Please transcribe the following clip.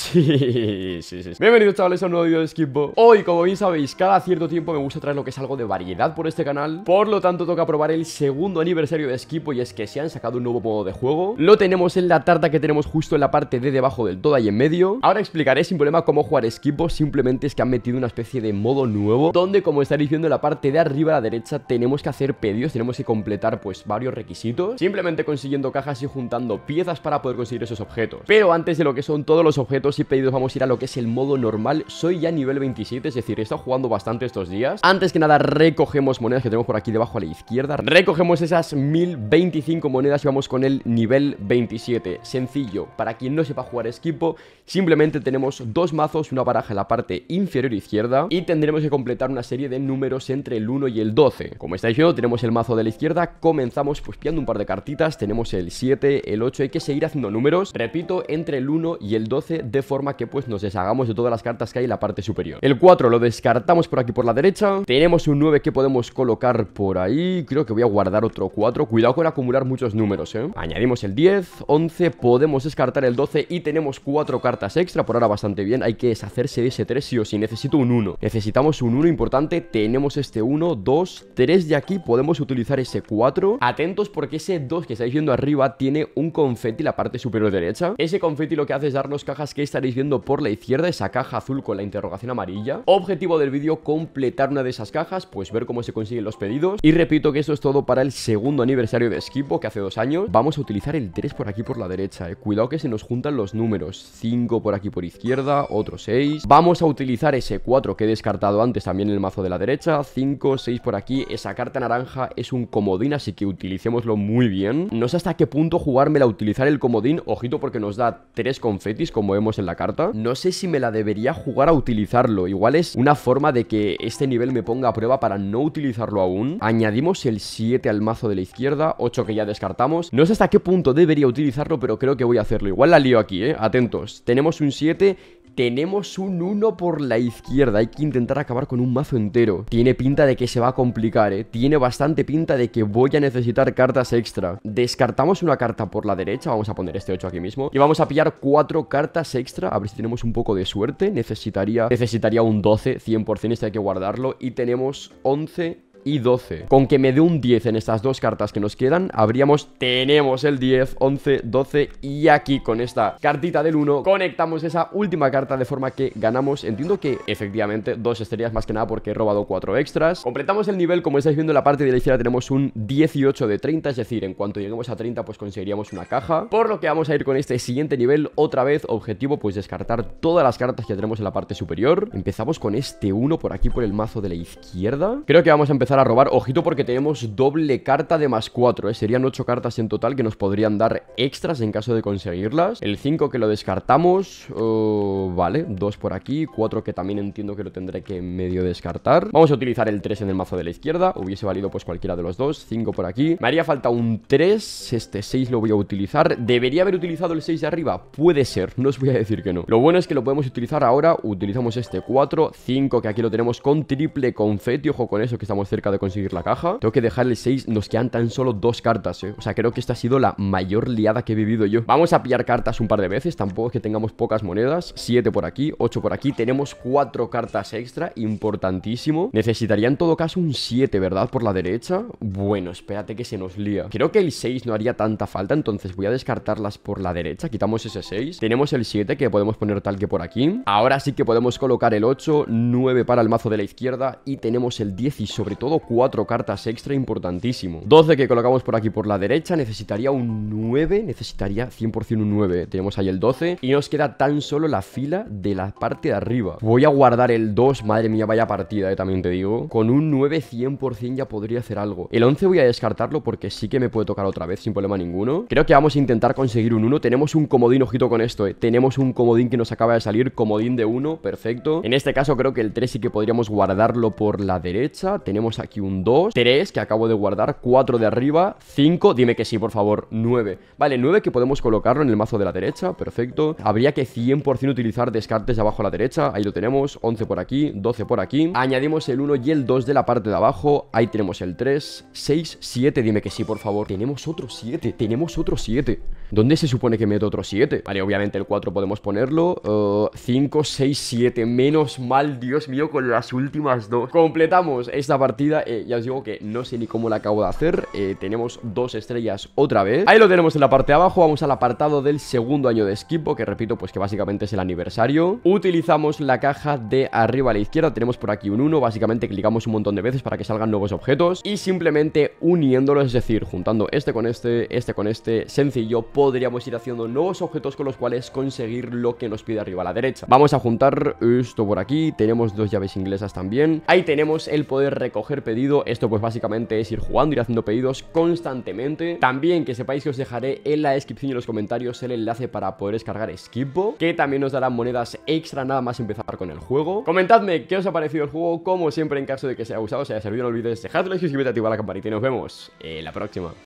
Sí, sí, sí. Bienvenidos chavales a un nuevo video de Skipbo Hoy, como bien sabéis, cada cierto tiempo me gusta traer lo que es algo de variedad por este canal Por lo tanto, toca probar el segundo aniversario de Skipbo Y es que se han sacado un nuevo modo de juego Lo tenemos en la tarta que tenemos justo en la parte de debajo del todo, y en medio Ahora explicaré sin problema cómo jugar Skipbo Simplemente es que han metido una especie de modo nuevo Donde, como estaréis viendo en la parte de arriba a la derecha Tenemos que hacer pedidos, tenemos que completar pues varios requisitos Simplemente consiguiendo cajas y juntando piezas para poder conseguir esos objetos Pero antes de lo que son todos los objetos y pedidos vamos a ir a lo que es el modo normal Soy ya nivel 27, es decir, he estado jugando bastante estos días Antes que nada recogemos monedas que tenemos por aquí debajo a la izquierda Recogemos esas 1025 monedas y vamos con el nivel 27 Sencillo, para quien no sepa jugar equipo, Simplemente tenemos dos mazos, una baraja en la parte inferior izquierda Y tendremos que completar una serie de números entre el 1 y el 12 Como estáis viendo tenemos el mazo de la izquierda Comenzamos pues pillando un par de cartitas Tenemos el 7, el 8, hay que seguir haciendo números Repito, entre el 1 y el 12 de forma que pues nos deshagamos de todas las cartas que hay en la parte superior. El 4 lo descartamos por aquí por la derecha. Tenemos un 9 que podemos colocar por ahí. Creo que voy a guardar otro 4. Cuidado con acumular muchos números, ¿eh? Añadimos el 10, 11, podemos descartar el 12 y tenemos 4 cartas extra. Por ahora bastante bien. Hay que deshacerse de ese 3 sí o sí. Necesito un 1. Necesitamos un 1 importante. Tenemos este 1, 2, 3 de aquí. Podemos utilizar ese 4. Atentos porque ese 2 que estáis viendo arriba tiene un confeti en la parte superior derecha. Ese confeti lo que hace es darnos cajas que es estaréis viendo por la izquierda, esa caja azul con la interrogación amarilla. Objetivo del vídeo, completar una de esas cajas, pues ver cómo se consiguen los pedidos. Y repito que eso es todo para el segundo aniversario de Esquipo, que hace dos años. Vamos a utilizar el 3 por aquí por la derecha, eh. Cuidado que se nos juntan los números. 5 por aquí por izquierda, otro 6. Vamos a utilizar ese 4 que he descartado antes también en el mazo de la derecha. 5, 6 por aquí. Esa carta naranja es un comodín, así que utilicémoslo muy bien. No sé hasta qué punto jugármela utilizar el comodín. Ojito porque nos da 3 confetis, como hemos en la carta. No sé si me la debería jugar a utilizarlo. Igual es una forma de que este nivel me ponga a prueba para no utilizarlo aún. Añadimos el 7 al mazo de la izquierda, 8 que ya descartamos. No sé hasta qué punto debería utilizarlo, pero creo que voy a hacerlo. Igual la lío aquí, ¿eh? Atentos. Tenemos un 7 tenemos un 1 por la izquierda. Hay que intentar acabar con un mazo entero. Tiene pinta de que se va a complicar, ¿eh? Tiene bastante pinta de que voy a necesitar cartas extra. Descartamos una carta por la derecha. Vamos a poner este 8 aquí mismo. Y vamos a pillar cuatro cartas extra. A ver si tenemos un poco de suerte. Necesitaría, necesitaría un 12, 100%. Este hay que guardarlo. Y tenemos 11 y 12. Con que me dé un 10 en estas dos cartas que nos quedan, habríamos, tenemos el 10, 11, 12 y aquí con esta cartita del 1 conectamos esa última carta de forma que ganamos, entiendo que efectivamente dos estrellas más que nada porque he robado cuatro extras. Completamos el nivel, como estáis viendo en la parte de la izquierda tenemos un 18 de 30, es decir, en cuanto lleguemos a 30 pues conseguiríamos una caja, por lo que vamos a ir con este siguiente nivel otra vez, objetivo pues descartar todas las cartas que tenemos en la parte superior. Empezamos con este 1 por aquí por el mazo de la izquierda. Creo que vamos a empezar a robar. Ojito porque tenemos doble carta de más 4, ¿eh? Serían 8 cartas en total que nos podrían dar extras en caso de conseguirlas. El 5 que lo descartamos. vale, 2 por aquí. 4 que también entiendo que lo tendré que medio descartar. Vamos a utilizar el 3 en el mazo de la izquierda. Hubiese valido pues cualquiera de los dos. 5 por aquí. Me haría falta un 3. Este 6 lo voy a utilizar. ¿Debería haber utilizado el 6 de arriba? Puede ser. No os voy a decir que no. Lo bueno es que lo podemos utilizar ahora. Utilizamos este 4. 5 que aquí lo tenemos con triple confeti. Ojo con eso que estamos cerca de conseguir la caja Tengo que dejar el 6, nos quedan tan solo dos cartas, eh O sea, creo que esta ha sido la mayor liada que he vivido yo Vamos a pillar cartas un par de veces, tampoco es que tengamos pocas monedas 7 por aquí, 8 por aquí Tenemos 4 cartas extra, importantísimo Necesitaría en todo caso un 7, ¿verdad? Por la derecha Bueno, espérate que se nos lía Creo que el 6 no haría tanta falta, entonces voy a descartarlas por la derecha Quitamos ese 6 Tenemos el 7 que podemos poner tal que por aquí Ahora sí que podemos colocar el 8, 9 para el mazo de la izquierda Y tenemos el 10 y sobre todo cuatro cartas extra importantísimo. 12 que colocamos por aquí por la derecha, necesitaría un 9, necesitaría 100% un 9. Tenemos ahí el 12 y nos queda tan solo la fila de la parte de arriba. Voy a guardar el 2, madre mía, vaya partida, eh, también te digo. Con un 9 100% ya podría hacer algo. El 11 voy a descartarlo porque sí que me puede tocar otra vez sin problema ninguno. Creo que vamos a intentar conseguir un 1. Tenemos un comodín, ojito con esto, eh. Tenemos un comodín que nos acaba de salir, comodín de 1, perfecto. En este caso creo que el 3 sí que podríamos guardarlo por la derecha. Tenemos aquí un 2, 3 que acabo de guardar, 4 de arriba, 5, dime que sí, por favor, 9. Vale, 9 que podemos colocarlo en el mazo de la derecha, perfecto. Habría que 100% utilizar descartes de abajo a la derecha, ahí lo tenemos, 11 por aquí, 12 por aquí. Añadimos el 1 y el 2 de la parte de abajo, ahí tenemos el 3, 6, 7, dime que sí, por favor. Tenemos otro 7, tenemos otro 7. ¿Dónde se supone que meto otro 7? Vale, obviamente el 4 podemos ponerlo. 5, 6, 7. Menos mal, Dios mío, con las últimas dos. Completamos esta partida. Eh, ya os digo que no sé ni cómo la acabo de hacer. Eh, tenemos dos estrellas otra vez. Ahí lo tenemos en la parte de abajo. Vamos al apartado del segundo año de equipo que repito, pues que básicamente es el aniversario. Utilizamos la caja de arriba a la izquierda. Tenemos por aquí un 1. Básicamente clicamos un montón de veces para que salgan nuevos objetos. Y simplemente uniéndolos, es decir, juntando este con este, este con este, sencillo, podríamos ir haciendo nuevos objetos con los cuales conseguir lo que nos pide arriba a la derecha. Vamos a juntar esto por aquí, tenemos dos llaves inglesas también. Ahí tenemos el poder recoger pedido, esto pues básicamente es ir jugando, ir haciendo pedidos constantemente. También que sepáis que os dejaré en la descripción y en los comentarios el enlace para poder descargar Skipbo, que también nos dará monedas extra nada más empezar con el juego. Comentadme qué os ha parecido el juego, como siempre en caso de que se haya gustado, se haya servido, no olvidéis dejarle like y suscribirte activar la campanita y nos vemos en la próxima.